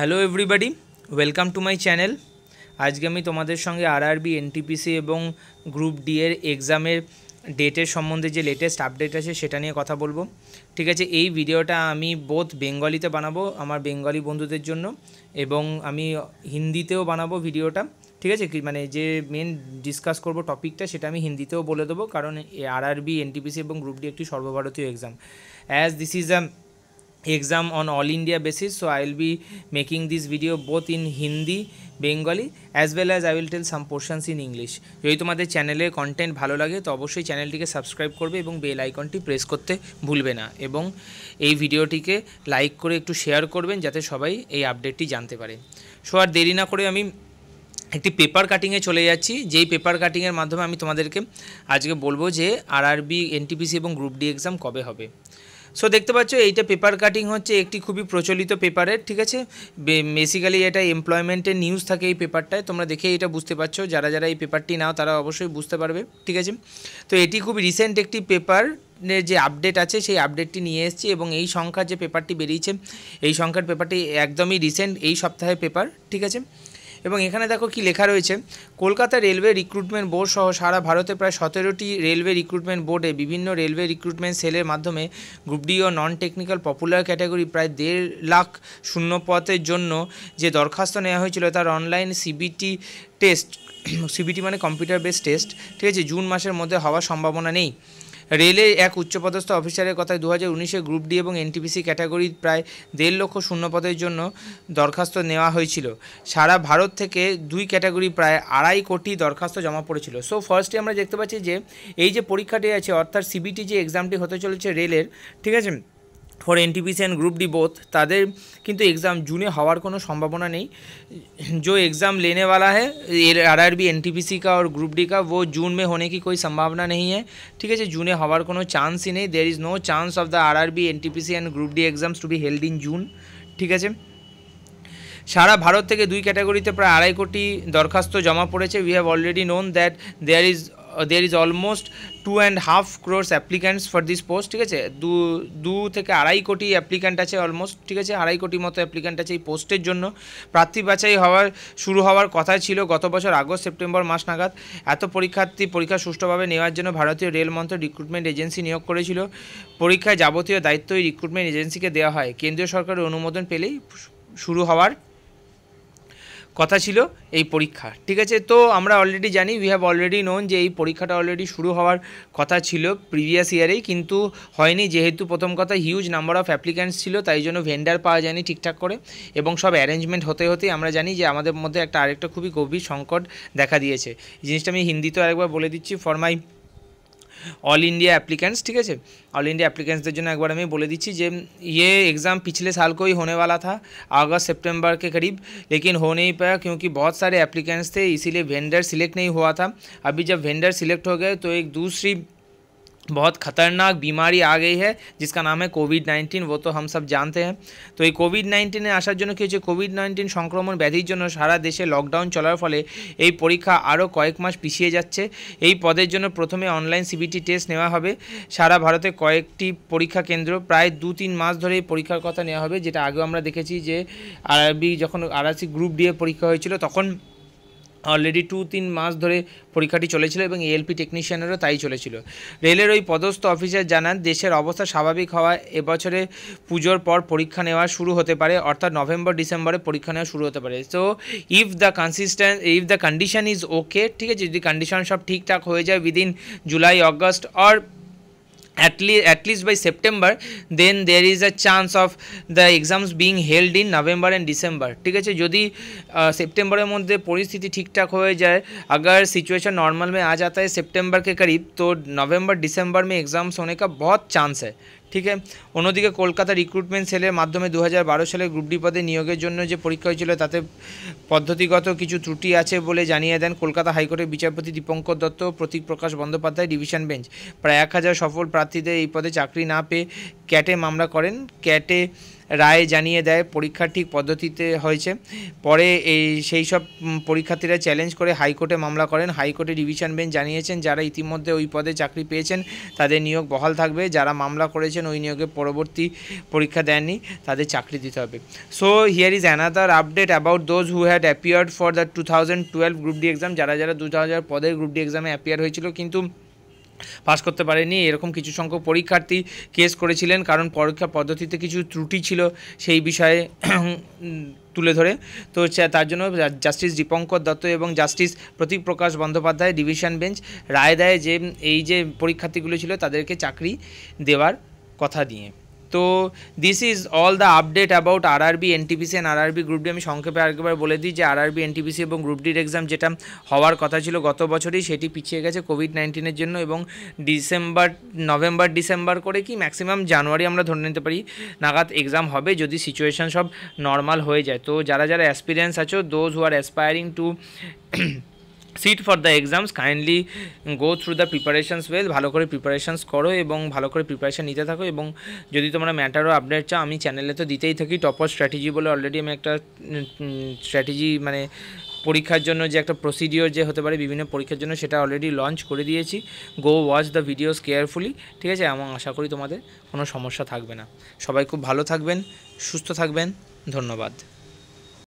Hello everybody welcome to my channel আজকে আমি তোমাদের সঙ্গে আরআরবি এনটিপিসি এবং গ্রুপ ডি এর এক্সামের ডেটের সম্বন্ধে যে লেটেস্ট আপডেট আছে সেটা নিয়ে কথা বলবো ঠিক আছে এই ভিডিওটা আমি বোধ বেঙ্গলিতে বানাবো আমার বেঙ্গলি বন্ধুদের জন্য এবং আমি হিন্দিতেও বানাবো ভিডিওটা ঠিক আছে মানে যে মেন ডিসকাস করব টপিকটা সেটা আমি হিন্দিতেও বলে দেবো কারণ আরআরবি এনটিপিসি এবং গ্রুপ ডি একটি সর্বভারতীয় exam as this is a exam on all India basis. So I will be making this video both in Hindi, Bengali as well as I will tell some portions in English. যদি তোমাদের চ্যানেলের content ভালো লাগে তো অবশ্যই চ্যানেলটিকে subscribe করবে এবং বেল আইকনটি প্রেস করতে ভুলবে না এবং এই ভিডিওটিকে লাইক করে একটু শেয়ার করবেন যাতে সবাই এই আপডেটটি জানতে পারে সো আর দেরি না করে আমি একটি পেপার কাটিংয়ে চলে যাচ্ছি যেই পেপার কাটিংয়ের মাধ্যমে আমি তোমাদেরকে আজকে বলবো যে আরআরবি এনটিপিসি এবং গ্রুপ ডি এক্সাম কবে হবে সো দেখতে পাচ্ছ এইটা পেপার কাটিং হচ্ছে একটি খুবই প্রচলিত পেপারের ঠিক আছে বেসিক্যালি এটা এমপ্লয়মেন্টের নিউজ থাকে এই পেপারটায় তোমরা দেখে এটা বুঝতে পারছো যারা যারা এই পেপারটি নাও তারা অবশ্যই বুঝতে পারবে ঠিক আছে তো এটি খুব রিসেন্ট একটি পেপার যে আপডেট আছে সেই আপডেটটি নিয়ে এসেছি এবং এই সংখ্যার যে পেপারটি বেরিয়েছে এই সংখ্যার পেপারটি একদমই রিসেন্ট এই সপ্তাহের পেপার ঠিক আছে এবং এখানে দেখো কি লেখা রয়েছে কলকাতা রেলওয়ে রিক্রুটমেন্ট বোর্ড সহ সারা ভারতে প্রায় সতেরোটি রেলওয়ে রিক্রুটমেন্ট বোর্ডে বিভিন্ন রেলওয়ে রিক্রুটমেন্ট সেলের মাধ্যমে গ্রুপ ডি ও নন টেকনিক্যাল পপুলার ক্যাটাগরি প্রায় দেড় লাখ শূন্য পথের জন্য যে দরখাস্ত নেওয়া হয়েছিল তার অনলাইন সিবিটি টেস্ট সিবিটি মানে কম্পিউটার বেস টেস্ট ঠিক আছে জুন মাসের মধ্যে হওয়ার সম্ভাবনা নেই রেলে এক উচ্চপদস্থ অফিসারের কথায় দু হাজার উনিশে গ্রুপ ডি এবং এনটিপিসি ক্যাটাগরির প্রায় দেড় লক্ষ শূন্যপদের জন্য দরখাস্ত নেওয়া হয়েছিল সারা ভারত থেকে দুই ক্যাটাগরি প্রায় আড়াই কোটি দরখাস্ত জমা পড়েছিল সো ফার্স্টে আমরা দেখতে পাচ্ছি যে এই যে পরীক্ষাটি আছে অর্থাৎ সিবিটি যে এক্সামটি হতে চলেছে রেলের ঠিক আছে for NTPC and group D both তাদের কিন্তু এক্সাম জুনে হওয়ার কোনো সম্ভাবনা নেই যে এক্সাম লেনে বলা হ্যাঁ আর আর বি এনটিপিসি কা ওর গ্রুপ ডি কা ও জুন মে হোনে কি কই সম্ভাবনা নেই ঠিক আছে জুনে হওয়ার কোনো চান্সই নেই there is no chance of the R R B NTPC and group D exams to be held in June ঠিক আছে সারা ভারত থেকে দুই ক্যাটাগরিতে প্রায় আড়াই কোটি দরখাস্ত জমা পড়েছে we have already known that there is there is almost two and half crores applicants for this post ঠিক আছে দু দু থেকে আড়াই কোটি অ্যাপ্লিক্যান্ট আছে অলমোস্ট ঠিক আছে আড়াই কোটি মতো অ্যাপ্লিক্যান্ট আছে এই পোস্টের জন্য প্রার্থী বাছাই হওয়ার শুরু হওয়ার কথা ছিল গত বছর আগস্ট সেপ্টেম্বর মাস নাগাদ এত পরীক্ষার্থী পরীক্ষা সুষ্ঠুভাবে নেওয়ার জন্য ভারতীয় রেল মন্ত্রক রিক্রুটমেন্ট এজেন্সি নিয়োগ করেছিল পরীক্ষায় যাবতীয় দায়িত্ব এই রিক্রুটমেন্ট এজেন্সিকে দেওয়া হয় কেন্দ্রীয় সরকারের অনুমোদন পেলেই শুরু হওয়ার কথা ছিল এই পরীক্ষা ঠিক আছে তো আমরা অলরেডি জানি উই হ্যাভ অলরেডি নোন যে এই পরীক্ষাটা অলরেডি শুরু হওয়ার কথা ছিল প্রিভিয়াস ইয়ারেই কিন্তু হয়নি যেহেতু প্রথম কথা হিউজ নাম্বার অফ অ্যাপ্লিক্যান্টস ছিল তাই জন্য ভেন্ডার পাওয়া যায়নি ঠিকঠাক করে এবং সব অ্যারেঞ্জমেন্ট হতে হতেই আমরা জানি যে আমাদের মধ্যে একটা আরেকটা খুবই গভীর সংকট দেখা দিয়েছে জিনিসটা আমি হিন্দিতেও আরেকবার বলে দিচ্ছি for my all India applicants ठीक है ऑल इंडिया एप्लीकेंट्स जो एक बार हमें बोले दीची जे ये एग्ज़ाम पिछले साल को ही होने वाला था अगस्त सितंबर के करीब लेकिन हो नहीं पाया क्योंकि बहुत सारे एप्लीकेंट्स थे इसीलिए वेंडर सिलेक्ट नहीं हुआ था अभी जब वेंडर सिलेक्ट हो गए तो एक दूसरी बहुत खतरनाक बीमारी आ गई है जिसका नाम है কোভিড নাইন্টিন वो তো हम सब जानते हैं তো এই কোভিড নাইন্টিনে আসার জন্য কী হচ্ছে কোভিড নাইন্টিন সংক্রমণ ব্যাধির জন্য সারা দেশে লকডাউন চলার ফলে এই পরীক্ষা আরও কয়েক মাস পিছিয়ে যাচ্ছে এই পদের জন্য প্রথমে অনলাইন সিবিটি টেস্ট নেওয়া হবে সারা ভারতে কয়েকটি পরীক্ষা কেন্দ্র প্রায় দু তিন মাস ধরে এই পরীক্ষার কথা নেওয়া হবে যেটা আগেও আমরা দেখেছি যে আরবি যখন আরআরসি গ্রুপ ডি পরীক্ষা হয়েছিল তখন অলরেডি টু তিন মাস ধরে পরীক্ষাটি চলেছিল এবং এলপি টেকনিশিয়ানেরও তাই চলেছিল রেলের ওই পদস্থ অফিসার জানান দেশের অবস্থা স্বাভাবিক হওয়ায় এবছরে পুজোর পর পরীক্ষা নেওয়া শুরু হতে পারে অর্থাৎ নভেম্বর ডিসেম্বরে পরীক্ষা নেওয়া শুরু হতে পারে so if the consistent if the condition is okay ঠিক আছে যদি কন্ডিশন সব ঠিকঠাক হয়ে যায় within July August or at least at least by september then there is a chance of the exams being held in november and december ঠিক আছে যদি सितंबर के মধ্যে পরিস্থিতি ठीक-ठाक हो जाए अगर सिचुएशन नॉर्मल में आ जाता है सितंबर के करीब तो नवंबर दिसंबर में एग्जाम्स होने का बहुत चांस है ঠিক আছে অন্যদিকে কলকাতা রিক্রুটমেন্ট সেলের মাধ্যমে দু সালে গ্রুপ ডি পদে নিয়োগের জন্য যে পরীক্ষা হয়েছিল তাতে পদ্ধতিগত কিছু ত্রুটি আছে বলে জানিয়ে দেন কলকাতা হাইকোর্টের বিচারপতি দীপঙ্কর দত্ত প্রতীক প্রকাশ বন্দ্যোপাধ্যায় ডিভিশন বেঞ্চ প্রায় এক হাজার সফল প্রার্থীদের এই পদে চাকরি না পেয়ে ক্যাটে মামলা করেন ক্যাটে রায় জানিয়ে দেয় পরীক্ষা ঠিক পদ্ধতিতে হয়েছে পরে এই সেই সব পরীক্ষার্থীরা চ্যালেঞ্জ করে হাইকোর্টে মামলা করেন হাইকোর্টে ডিভিশন বেঞ্চ জানিয়েছেন যারা ইতিমধ্যে ওই পদে চাকরি পেয়েছেন তাদের নিয়োগ বহাল থাকবে যারা মামলা করেছেন ওই নিয়োগে পরবর্তী পরীক্ষা দেননি তাদের চাকরি দিতে হবে so here is another update about those who had appeared for the two thousand twelve group D exam যারা যারা দু হাজার পদের গ্রুপ ডি এক্সামে অ্যাপিয়ার হয়েছিল কিন্তু পাশ করতে পারেনি এরকম কিছু সংখ্যক পরীক্ষার্থী কেস করেছিলেন কারণ পরীক্ষা পদ্ধতিতে কিছু ত্রুটি ছিল সেই বিষয়ে তুলে ধরে তো তার জন্য জাস্টিস দীপঙ্কর দত্ত এবং justice Pratik Prakash Bandyopadhyay division bench রায় দেয় যে এই যে পরীক্ষার্থীগুলো ছিল তাদেরকে চাকরি দেওয়ার কথা দিয়ে তো this is all the update about R RB NTPC and আর আরবি গ্রুপ ডি আমি সংক্ষেপে আরেকবার বলে দিই যে আর আরবি এনটিপিসি এবং গ্রুপ ডির এক্সাম যেটা হওয়ার কথা ছিল গত বছরই সেটি পিছিয়ে গেছে কোভিড নাইন্টিনের জন্য এবং ডিসেম্বর নভেম্বর ডিসেম্বর করে কি ম্যাক্সিমাম জানুয়ারি আমরা ধরে নিতে পারি নাগাদ এক্সাম হবে যদি সিচুয়েশান সব নর্মাল হয়ে যায় তো যারা যারা অ্যাসপিরিয়েন্স আছো those who are aspiring to sit for the exams kindly go through the preparations well ভালো করে প্রিপারেশানস করো এবং ভালো করে প্রিপারেশান নিতে থাকো এবং যদি তোমরা ম্যাটারও আপডেট চাও আমি চ্যানেলে তো দিতেই থাকি টপার স্ট্র্যাটেজি বলে অলরেডি আমি একটা স্ট্র্যাটেজি মানে পরীক্ষার জন্য যে একটা প্রসিডিওর যে হতে পারে বিভিন্ন পরীক্ষার জন্য সেটা অলরেডি লঞ্চ করে দিয়েছি go watch the videos carefully ঠিক আছে এবং আশা করি তোমাদের কোনো সমস্যা থাকবে না সবাই খুব ভালো থাকবেন সুস্থ থাকবেন ধন্যবাদ